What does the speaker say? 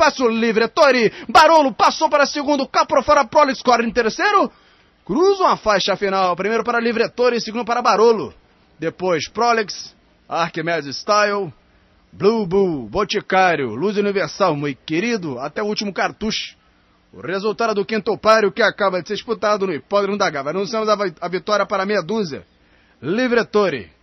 Fácil livre, Tori. Barolo passou para segundo. Capro fora, Prolix corre em terceiro. Cruzam a faixa final. Primeiro para livre, Tori. Segundo para Barolo. Depois Prolix, Arquimedes Style, Blue Bull, Boticário, Luz Universal, muito querido, até o último cartucho. O resultado do quinto páreo que acaba de ser disputado no Hipódromo da Gávea. Anunciamos a vitória para meia dúzia. Livretori.